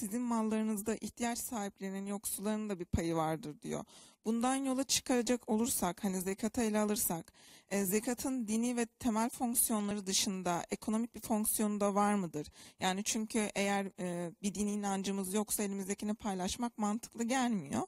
sizin mallarınızda ihtiyaç sahiplerinin yoksullarının da bir payı vardır diyor. Bundan yola çıkaracak olursak hani zekata ele alırsak e, zekatın dini ve temel fonksiyonları dışında ekonomik bir fonksiyonu da var mıdır? Yani çünkü eğer e, bir dini inancımız yoksa elimizdekini paylaşmak mantıklı gelmiyor.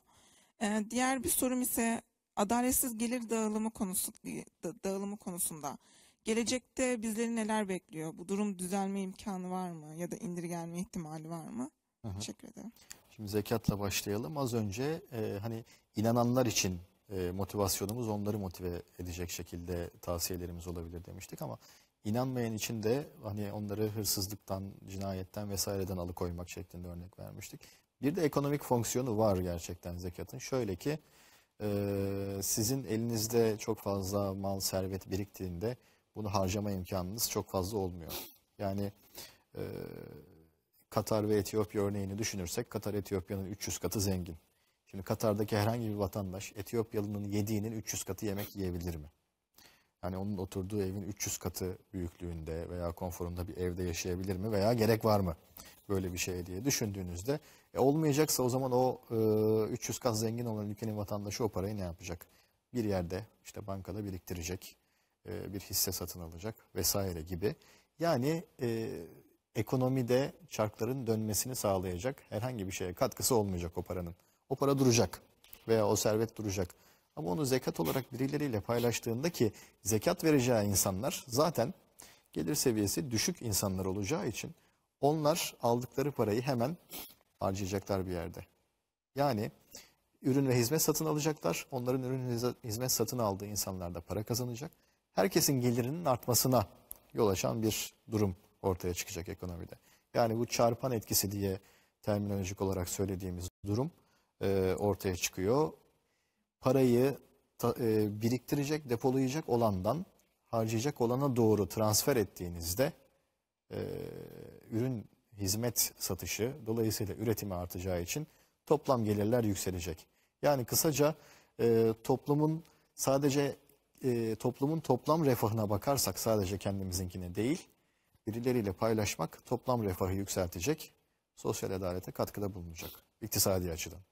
E, diğer bir sorum ise adaletsiz gelir dağılımı konusu da, dağılımı konusunda. Gelecekte bizleri neler bekliyor? Bu durum düzelme imkanı var mı ya da indirgenme ihtimali var mı? Teşekkür ederim. Şimdi zekatla başlayalım. Az önce e, hani inananlar için e, motivasyonumuz onları motive edecek şekilde tavsiyelerimiz olabilir demiştik ama inanmayan için de hani onları hırsızlıktan, cinayetten vesaireden alıkoymak şeklinde örnek vermiştik. Bir de ekonomik fonksiyonu var gerçekten zekatın. Şöyle ki e, sizin elinizde çok fazla mal, servet biriktiğinde bunu harcama imkanınız çok fazla olmuyor. Yani e, Katar ve Etiyopya örneğini düşünürsek Katar Etiyopya'nın 300 katı zengin. Şimdi Katar'daki herhangi bir vatandaş Etiyopyalı'nın yediğinin 300 katı yemek yiyebilir mi? Yani onun oturduğu evin 300 katı büyüklüğünde veya konforunda bir evde yaşayabilir mi veya gerek var mı böyle bir şey diye düşündüğünüzde e olmayacaksa o zaman o e, 300 kat zengin olan ülkenin vatandaşı o parayı ne yapacak? Bir yerde işte bankada biriktirecek, e, bir hisse satın alacak vesaire gibi. Yani e, ekonomide çarkların dönmesini sağlayacak herhangi bir şeye katkısı olmayacak o paranın. O para duracak veya o servet duracak. Ama onu zekat olarak birileriyle paylaştığında ki zekat vereceği insanlar zaten gelir seviyesi düşük insanlar olacağı için onlar aldıkları parayı hemen harcayacaklar bir yerde. Yani ürün ve hizmet satın alacaklar. Onların ürün hizmet satın aldığı insanlar da para kazanacak. Herkesin gelirinin artmasına yol açan bir durum ortaya çıkacak ekonomide. Yani bu çarpan etkisi diye terminolojik olarak söylediğimiz durum e, ortaya çıkıyor. Parayı ta, e, biriktirecek, depolayacak olandan harcayacak olana doğru transfer ettiğinizde e, ürün hizmet satışı dolayısıyla üretimi artacağı için toplam gelirler yükselecek. Yani kısaca e, toplumun sadece e, toplumun toplam refahına bakarsak sadece kendimizinkine değil birileriyle paylaşmak toplam refahı yükseltecek, sosyal adalete katkıda bulunacak iktisadi açıdan.